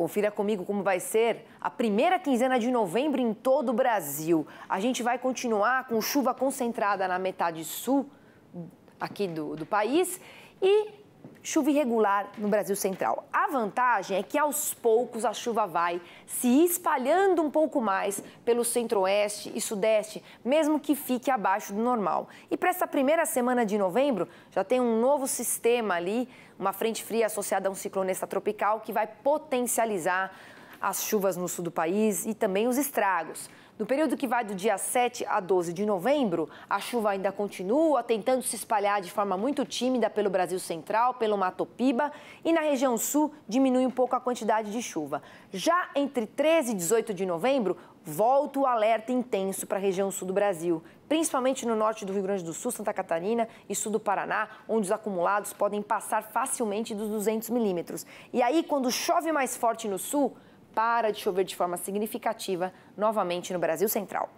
Confira comigo como vai ser a primeira quinzena de novembro em todo o Brasil. A gente vai continuar com chuva concentrada na metade sul aqui do, do país e chuva irregular no Brasil Central. A vantagem é que aos poucos a chuva vai se espalhando um pouco mais pelo centro-oeste e sudeste, mesmo que fique abaixo do normal. E para essa primeira semana de novembro, já tem um novo sistema ali, uma frente fria associada a um ciclone extratropical que vai potencializar as chuvas no sul do país e também os estragos. No período que vai do dia 7 a 12 de novembro, a chuva ainda continua tentando se espalhar de forma muito tímida pelo Brasil Central, pelo Mato Piba e na região sul diminui um pouco a quantidade de chuva. Já entre 13 e 18 de novembro, volta o alerta intenso para a região sul do Brasil, principalmente no norte do Rio Grande do Sul, Santa Catarina e sul do Paraná, onde os acumulados podem passar facilmente dos 200 milímetros. E aí, quando chove mais forte no sul, para de chover de forma significativa novamente no Brasil Central.